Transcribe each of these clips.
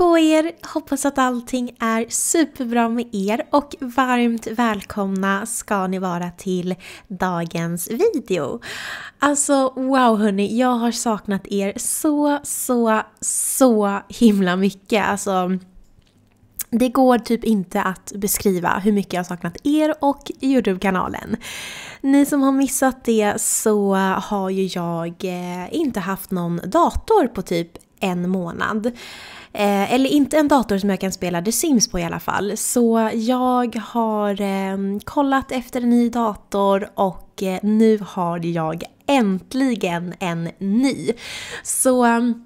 på er! Hoppas att allting är superbra med er och varmt välkomna ska ni vara till dagens video. Alltså wow hörni, jag har saknat er så, så, så himla mycket. Alltså det går typ inte att beskriva hur mycket jag har saknat er och Youtube-kanalen. Ni som har missat det så har ju jag eh, inte haft någon dator på typ en månad. Eh, eller inte en dator som jag kan spela The Sims på i alla fall. Så jag har eh, kollat efter en ny dator och eh, nu har jag äntligen en ny. Så ehm,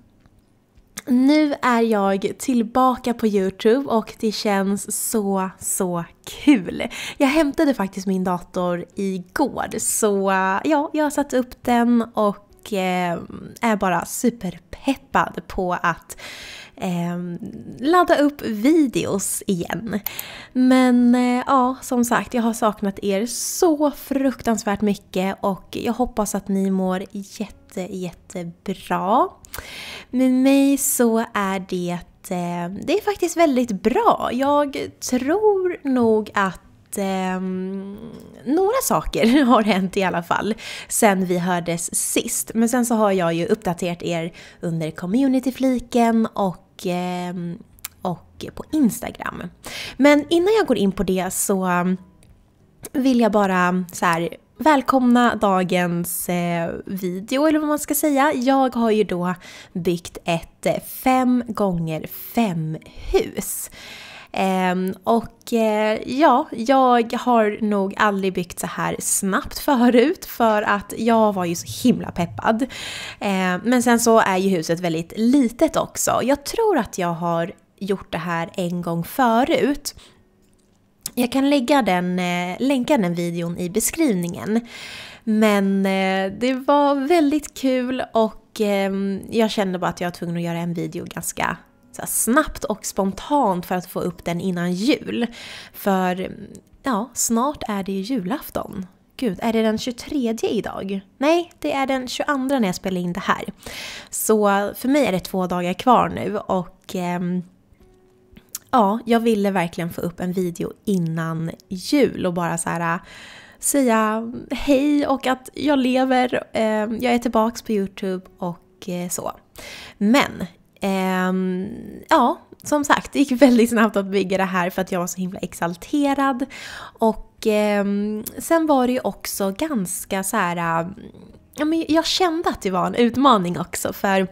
nu är jag tillbaka på Youtube och det känns så, så kul. Jag hämtade faktiskt min dator igår så eh, ja, jag har satt upp den och ehm, är bara superpeppad på att eh, ladda upp videos igen. Men eh, ja, som sagt, jag har saknat er så fruktansvärt mycket och jag hoppas att ni mår jätte, jättebra. Med mig så är det eh, det är faktiskt väldigt bra. Jag tror nog att ehm, några saker har hänt i alla fall sen vi hördes sist. Men sen så har jag ju uppdaterat er under communityfliken och Ehm, och på Instagram. Men innan jag går in på det så ehm, vill jag bara så här, välkomna dagens eh, video, eller vad man ska säga. Jag har ju då byggt ett 5 x 5 hus. Ehm, och eh, ja, jag har nog aldrig byggt så här snabbt förut för att jag var ju så himla peppad. Ehm, men sen så är ju huset väldigt litet också. Jag tror att jag har gjort det här en gång förut. Jag kan lägga den, eh, länka den videon i beskrivningen. Men eh, det var väldigt kul och ehm, jag kände bara att jag var tvungen att göra en video ganska snabbt och spontant för att få upp den innan jul. För ja, snart är det julafton. Gud, är det den 23 idag? Nej, det är den 22 när jag spelar in det här. Så för mig är det två dagar kvar nu och ehm, ja, jag ville verkligen få upp en video innan jul och bara så här äh, säga hej och att jag lever, ehm, jag är tillbaks på Youtube och eh, så. Men Ehm, ja, som sagt, det gick väldigt snabbt att bygga det här för att jag var så himla exalterad. Och eh, sen var det ju också ganska så här... jag kände att det var en utmaning också för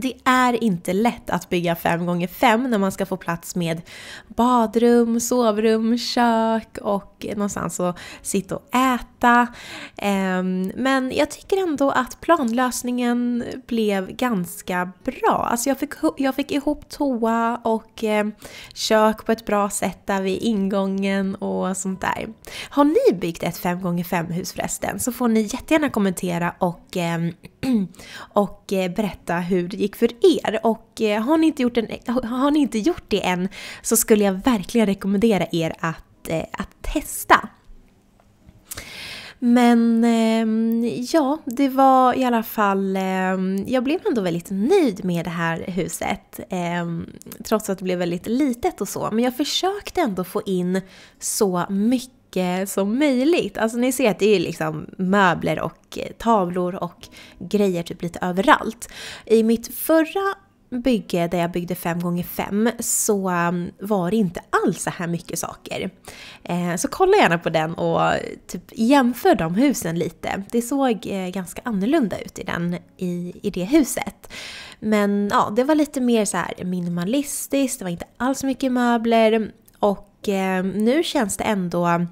det är inte lätt att bygga 5x5 när man ska få plats med badrum, sovrum, kök och någonstans att sitta och äta. Ehm, men jag tycker ändå att planlösningen blev ganska bra. Alltså jag, fick, jag fick ihop toa och ehm, kök på ett bra sätt där vid ingången och sånt där. Har ni byggt ett 5x5 hus förresten så får ni jättegärna kommentera och, ehm, och eh, berätta hur det gick för er. Och eh, har ni, inte gjort en, har ni inte gjort det än så skulle jag verkligen rekommendera er att, eh, att testa. Men ehm, ja, det var i alla fall... Ehm, jag blev ändå väldigt nöjd med det här huset. Ehm, trots att det blev väldigt litet och så. Men jag försökte ändå få in så mycket mycket som möjligt. Alltså ni ser att det är liksom möbler och eh, tavlor och grejer typ lite överallt. I mitt förra bygge där jag byggde 5x5 så mm, var det inte alls så här mycket saker. Eh, så kolla gärna på den och typ jämför de husen lite. Det såg eh, ganska annorlunda ut i, den, i, i det huset. Men ja, det var lite mer så här minimalistiskt, det var inte alls så mycket möbler och nu känns det ändå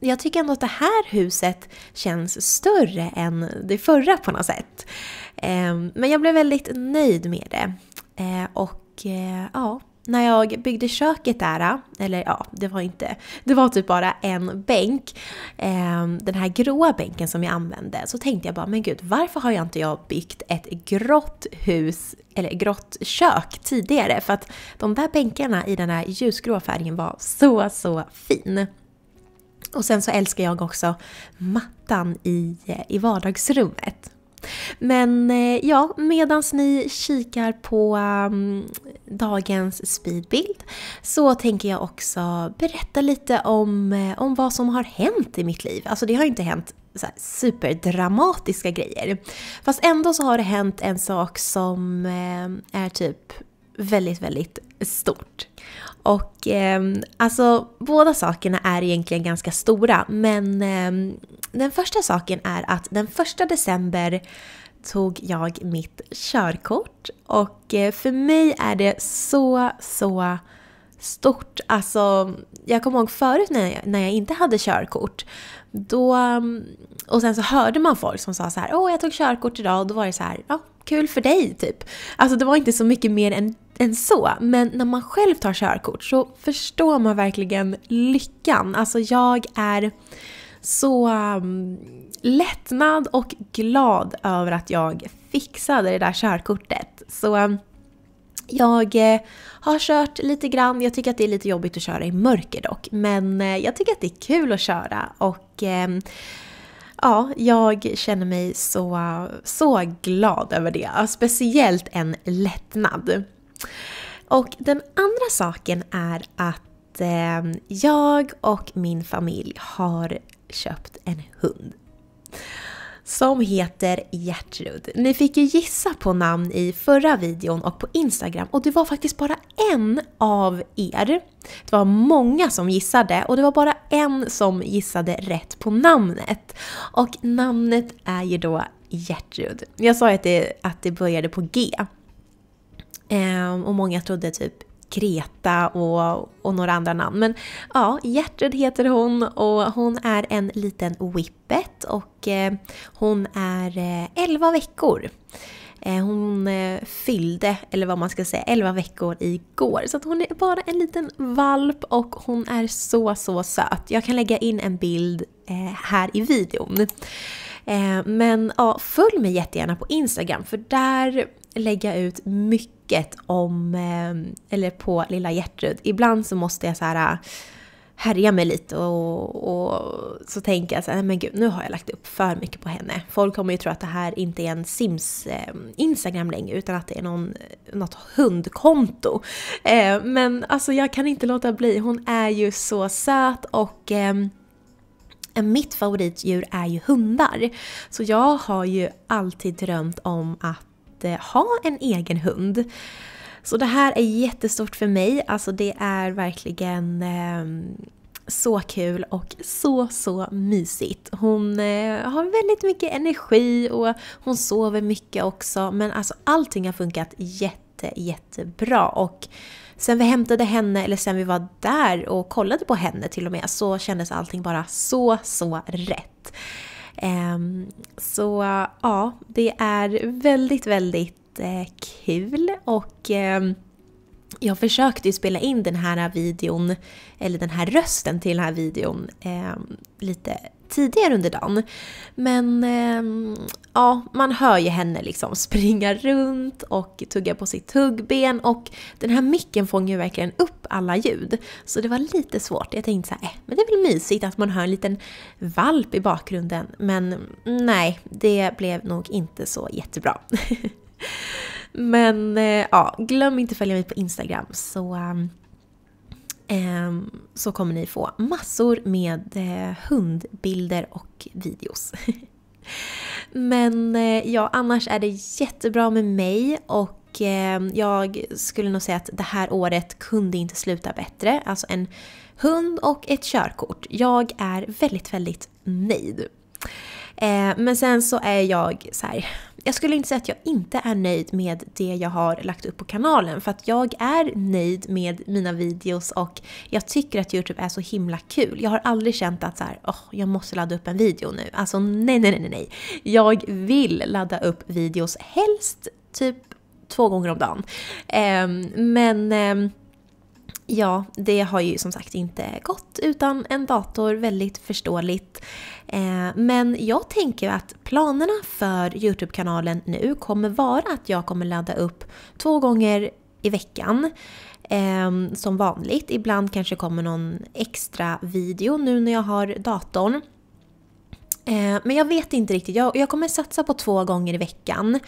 jag tycker ändå att det här huset känns större än det förra på något sätt. Ehm, men jag blev väldigt nöjd med det. Eh, och eh, ja, när jag byggde köket där, eller ja, det var inte, det var typ bara en bänk, ehm, den här gråa bänken som jag använde, så tänkte jag bara, men gud, varför har jag inte jag byggt ett grått hus, eller grått kök tidigare? För att de där bänkarna i den här ljusgrå färgen var så, så fin. Och sen så älskar jag också mattan i, eh, i vardagsrummet. Men eh, ja, medan ni kikar på um, dagens speedbild så tänker jag också berätta lite om, eh, om vad som har hänt i mitt liv. Alltså det har ju inte hänt så superdramatiska grejer. Fast ändå så har det hänt en sak som är typ väldigt, väldigt stort. Och eh, alltså båda sakerna är egentligen ganska stora men eh, den första saken är att den första december tog jag mitt körkort och eh, för mig är det så, så stort. Alltså, jag kommer ihåg förut när jag, när jag inte hade körkort. Då ehm, och sen så hörde man folk som sa så här, åh jag tog körkort idag och då var det så här, ja kul för dig typ. Alltså det var inte så mycket mer än, än så. Men när man själv tar körkort så förstår man verkligen lyckan. Alltså jag är så um, lättnad och glad över att jag fixade det där körkortet. Så um, jag eh, har kört lite grann. Jag tycker att det är lite jobbigt att köra i mörker dock. Men eh, jag tycker att det är kul att köra och eh, ja, jag känner mig så, så glad över det. Speciellt en lättnad. Och den andra saken är att eh, jag och min familj har köpt en hund som heter Gertrud. Ni fick ju gissa på namn i förra videon och på Instagram och det var faktiskt bara en av er. Det var många som gissade och det var bara en som gissade rätt på namnet. Och namnet är ju då Gertrud. Jag sa att det, att det började på G. Ehm, och många trodde typ Kreta och, och, några andra namn. Men ja, Gertrud heter hon och hon är en liten whippet och eh, hon är 11 eh, veckor. Eh, hon eh, fyllde, eller vad man ska säga, 11 veckor igår. Så hon är bara en liten valp och hon är så, så söt. Jag kan lägga in en bild här i videon. Men ja, följ mig jättegärna på Instagram för där lägga ut mycket om, eh, eller på lilla Gertrud. Ibland så måste jag så här eh, härja mig lite och, och så tänker jag så här, men gud nu har jag lagt upp för mycket på henne. Folk kommer ju tro att det här inte är en Sims eh, Instagram längre utan att det är någon, något hundkonto. Eh, men alltså jag kan inte låta bli, hon är ju så söt och ehm, eh, mitt favoritdjur är ju hundar. Så jag har ju alltid drömt om att att eh, ha en egen hund. Så det här är jättestort för mig. Alltså det är verkligen eh, så kul och så, så mysigt. Hon eh, har väldigt mycket energi och hon sover mycket också. Men alltså allting har funkat jätte, jättebra. Och sen vi hämtade henne, eller sen vi var där och kollade på henne till och med, så kändes allting bara så, så rätt. Ehm, så ja, det är väldigt, väldigt eh, kul och ehm, jag försökte ju spela in den här videon, eller den här rösten till den här videon ehm, lite tidigare under dagen. Men ja, man hör ju henne liksom springa runt och tugga på sitt tuggben och den här micken fångar ju verkligen upp alla ljud. Så det var lite svårt. Jag tänkte så här, eh, men det är väl mysigt att man hör en liten valp i bakgrunden. Men mm, nej, det blev nog inte så jättebra. men eh, ja, glöm inte att följa mig på Instagram så ehm, ehm, så kommer ni få massor med eh, hundbilder och videos. Men eh, ja, annars är det jättebra med mig och eh, jag skulle nog säga att det här året kunde inte sluta bättre. Alltså en hund och ett körkort. Jag är väldigt, väldigt nöjd Eh, men sen så är jag så här, jag skulle inte säga att jag inte är nöjd med det jag har lagt upp på kanalen för att jag är nöjd med mina videos och jag tycker att Youtube är så himla kul. Jag har aldrig känt att så här, oh, jag måste ladda upp en video nu. Alltså nej, nej, nej, nej. Jag vill ladda upp videos helst typ två gånger om dagen. Eh, men eh, Ja, det har ju som sagt inte gått utan en dator, väldigt förståeligt. Eh, men jag tänker att planerna för Youtube-kanalen nu kommer vara att jag kommer ladda upp två gånger i veckan. Eh, som vanligt. Ibland kanske kommer någon extra video nu när jag har datorn. Eh, men jag vet inte riktigt. jag kommer satsa på två gånger i veckan.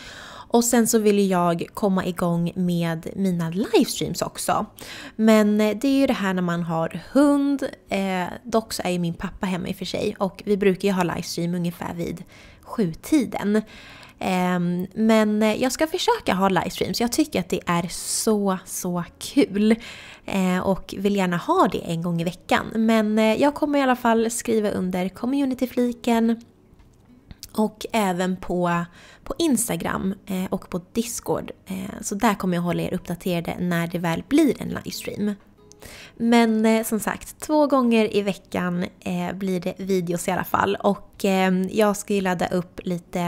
Och sen så vill jag komma igång med mina livestreams också. Men eh, det är ju det här när man har hund. Eh, dock så är ju min pappa hemma i och för sig och vi brukar ju ha livestream ungefär vid sjutiden. Ehm, men eh, jag ska försöka ha livestreams. Jag tycker att det är så, så kul. Eh, och vill gärna ha det en gång i veckan. Men jag kommer i alla fall skriva under communityfliken och även på, på Instagram eh, och på Discord. Eh, så där kommer jag hålla er uppdaterade när det väl blir en livestream. Men eh, som sagt, två gånger i veckan blir det videos i alla fall. Och jag ska ju ladda upp lite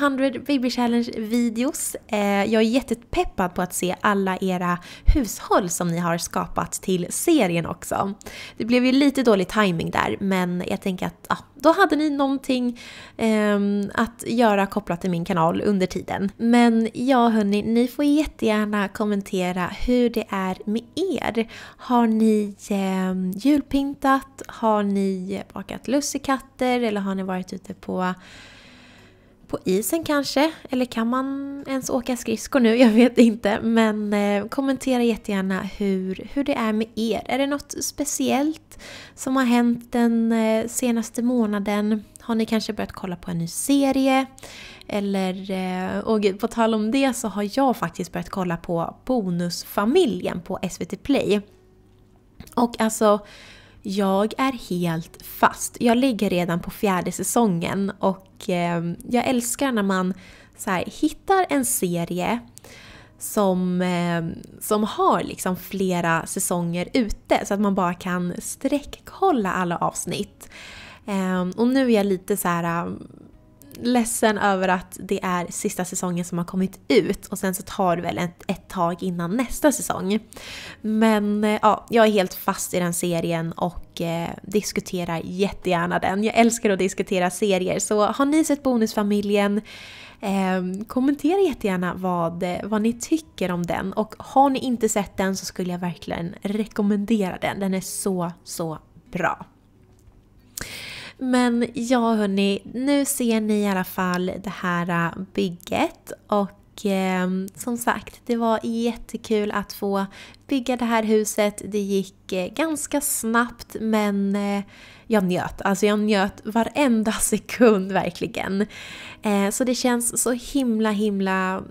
100 Baby Challenge-videos. jag är jättepeppad på att se alla era hushåll som ni har skapat till serien också. Det blev ju lite dålig timing där, men jag tänker att ah, då hade ni någonting eh, att göra kopplat till min kanal under tiden. Men ja hörni, ni får jättegärna kommentera hur det är med er. Har ni eh, julpyntat? Har ni bakat lussekatter? Eller har ni varit ute på på isen kanske. Eller kan man ens åka skridskor nu? Jag vet inte. Men eh, kommentera jättegärna hur, hur det är med er. Är det något speciellt som har hänt den eh, senaste månaden? Har ni kanske börjat kolla på en ny serie? Eller, eh, och på tal om det så har jag faktiskt börjat kolla på Bonusfamiljen på SVT Play. Och alltså jag är helt fast. Jag ligger redan på fjärde säsongen och eh, jag älskar när man så här, hittar en serie som, eh, som har liksom flera säsonger ute så att man bara kan sträckkolla alla avsnitt. Eh, och nu är jag lite så här ledsen över att det är sista säsongen som har kommit ut och sen så tar det väl ett, ett tag innan nästa säsong. Men eh, ja, jag är helt fast i den serien och eh, diskuterar jättegärna den. Jag älskar att diskutera serier så har ni sett Bonusfamiljen Eh, kommentera jättegärna vad, eh, vad ni tycker om den och har ni inte sett den så skulle jag verkligen rekommendera den. Den är så, så bra. Men ja hörni, nu ser ni i alla fall det här äh, bygget och ehm, som sagt, det var jättekul att få bygga det här huset. Det gick eh, ganska snabbt men eh, jag njöt. Alltså jag njöt varenda sekund verkligen. Eh, så det känns så himla himla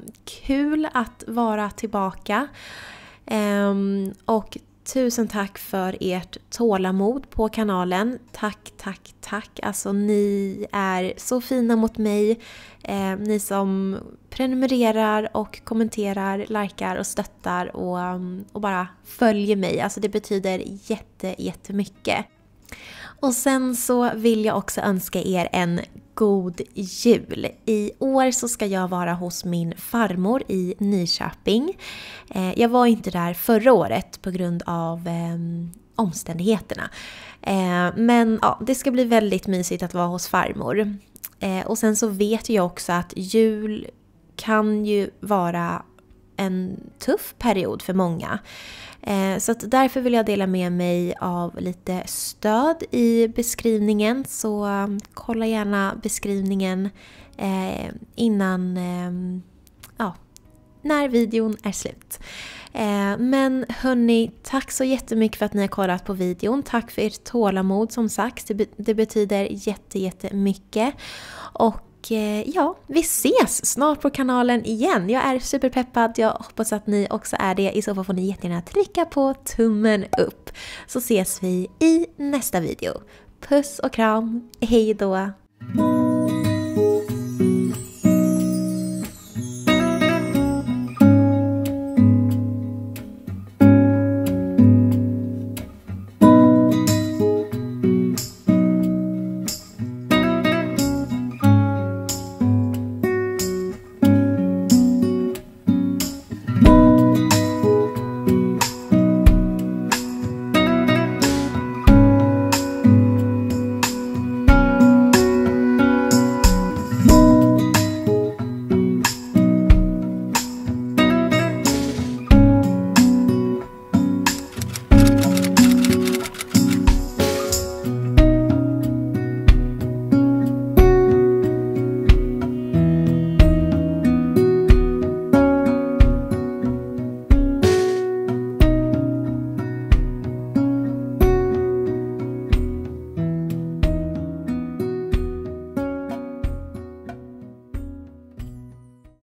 kul att vara tillbaka. Ehm, och Tusen tack för ert tålamod på kanalen. Tack, tack, tack. Alltså ni är så fina mot mig. Eh, ni som prenumererar och kommenterar, likar och stöttar och, och bara följer mig. Alltså det betyder jätte, jättemycket. Och sen så vill jag också önska er en god jul. I år så ska jag vara hos min farmor i Nyköping. Eh, jag var inte där förra året på grund av ehm, omständigheterna. Eh, men ja, det ska bli väldigt mysigt att vara hos farmor. Eh, och sen så vet jag också att jul kan ju vara en tuff period för många. Eh, så därför vill jag dela med mig av lite stöd i beskrivningen så um, kolla gärna beskrivningen eh, innan ehm, ja, när videon är slut. Eh, men hörni, tack så jättemycket för att ni har kollat på videon. Tack för ert tålamod som sagt. Det betyder jätte, jättemycket. Och Eh, ja, vi ses snart på kanalen igen. Jag är superpeppad, jag hoppas att ni också är det. I så fall får ni jättegärna trycka på tummen upp. Så ses vi i nästa video. Puss och kram, hejdå!